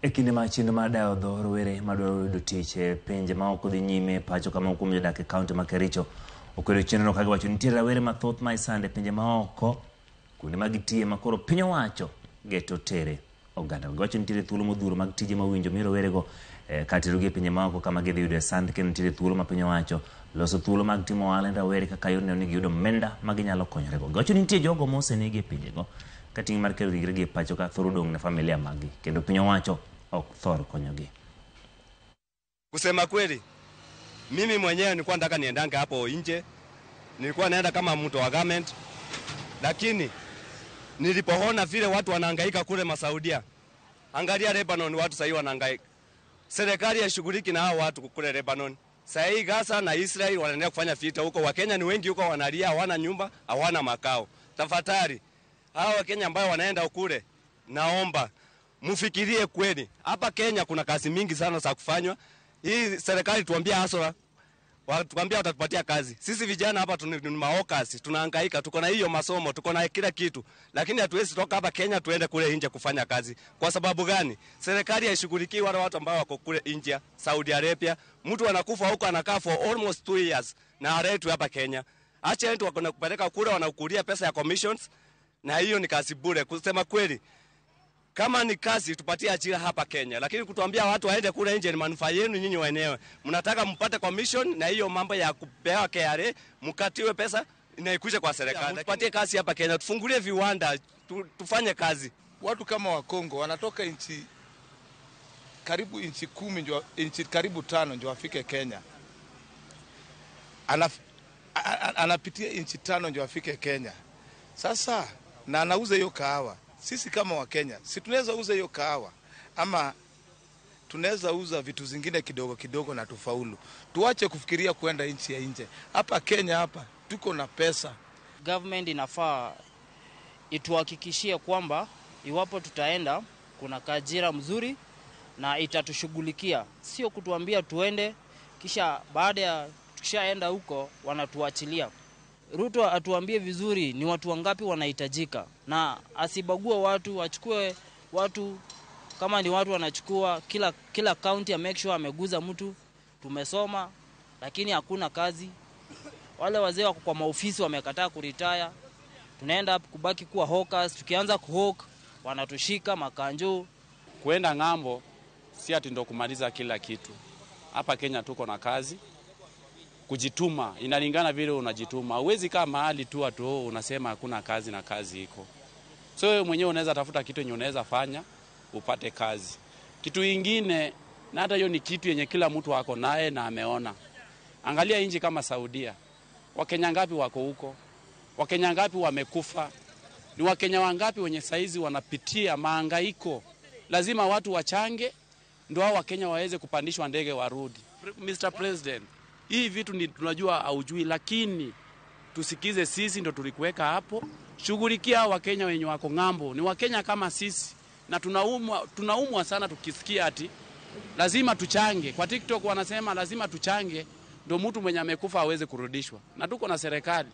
E kinde ma chenro mar dayo dho rowere madwaro yudo tich e pinje ma ok odhi nyime pacho kama kuom jodak e kaunti ma Kericho okwedo chenro ka giwacho nitie rawere mathoth ma isande e pinje ma oko kuonde mag tiye ma koro piny owacho geto tere oganda. Giwacho nitie thuolo modhuro mag tije ma owinjo mi rowere go e, katerogi e pinje ma oko kama gidhi yudo e sand kendo nitie thuolo ma piny owacho loso thuolo mag timo ohala ne rawere kaka yorno ni giyudo omenda ma ginyalo konyorego. Giwacho nitie jogo mosenegi e pinje go kating' mar kero ringregi gi e pacho ka thoro dong' ne familia maggi kendo piny owacho ok thor konyogi. Kusema kweli, mimi mwenyewe nilikuwa nataka niendange hapo nje, nilikuwa naenda kama mtu wa government lakini nilipoona vile watu wanahangaika kule Masaudia, angalia Lebanon, watu sahii wanahangaika, serikali haishughuliki na hao watu kule Lebanon. Sahii Gaza na Israel wanaendelea kufanya vita huko, Wakenya ni wengi huko, wanalia, hawana nyumba, hawana makao. Tafadhali hawa Wakenya ambao wanaenda kule, naomba mfikirie kweli. Hapa Kenya kuna kazi mingi sana za kufanywa. Hii serikali tuambia hasa watuambia watatupatia kazi. Sisi vijana hapa ni maokas tunahangaika, tuko na hiyo masomo, tuko na kila kitu, lakini hatuwezi toka hapa Kenya tuende kule nje kufanya kazi. Kwa sababu gani? Serikali haishughulikii wale watu ambao wako kule India, Saudi Arabia. Mtu anakufa huko anakaa for almost 2 years na aletwe hapa Kenya. Acha watu kupeleka kule, wanakulia pesa ya commissions na hiyo ni kazi bure. Kusema kweli, kama ni kazi tupatie ajira hapa Kenya, lakini kutuambia watu waende kule nje ni manufaa yenu nyinyi wenyewe. Mnataka mpate commission, na hiyo mambo ya kupewa KRA mkatiwe pesa inaikuja kwa serikali. Tupatie kazi hapa Kenya, tufungulie viwanda tu, tufanye kazi. Watu kama Wakongo wanatoka nchi karibu nchi kumi njua, nchi karibu tano ndio afike Kenya. Anaf, anapitia nchi tano ndio afike Kenya. Sasa na anauza hiyo kahawa, sisi kama Wakenya si tunaweza uza hiyo kahawa ama tunaweza uza vitu zingine kidogo kidogo na tufaulu. Tuache kufikiria kuenda nchi ya nje. Hapa Kenya hapa tuko na pesa. Government inafaa ituhakikishie kwamba iwapo tutaenda kuna kajira mzuri na itatushughulikia, sio kutuambia tuende kisha baada ya tukishaenda huko wanatuachilia. Ruto atuambie vizuri ni watu wangapi wanahitajika, na asibague watu, achukue watu kama ni watu wanachukua kila kila kaunti, ya make sure ameguza mtu. Tumesoma lakini hakuna kazi, wale wazee wako kwa maofisi wamekataa kuritaya, tunaenda kubaki kuwa hawkers. Tukianza kuhawk wanatushika makanjo. Kuenda ng'ambo si ati ndo kumaliza kila kitu. Hapa Kenya tuko na kazi kujituma, inalingana vile unajituma. Huwezi kaa mahali tu watu oh, unasema hakuna kazi na kazi iko. So wewe mwenyewe unaweza tafuta kitu yenye unaweza fanya upate kazi. Kitu ingine na hata hiyo ni kitu yenye kila mtu ako naye na ameona. Angalia nchi kama Saudia, Wakenya ngapi wako huko? Wakenya ngapi wamekufa? Ni Wakenya wangapi wenye saizi wanapitia maangaiko? Lazima watu wachange, ndio hao Wakenya waweze kupandishwa ndege warudi. Mr President, hii vitu ni tunajua haujui, lakini tusikize, sisi ndo tulikuweka hapo. Shughulikia Wakenya wenye wako ng'ambo, ni Wakenya kama sisi, na tunaumwa, tunaumwa sana tukisikia ati lazima tuchange. Kwa TikTok wanasema lazima tuchange ndo mtu mwenye amekufa aweze kurudishwa, na tuko na serikali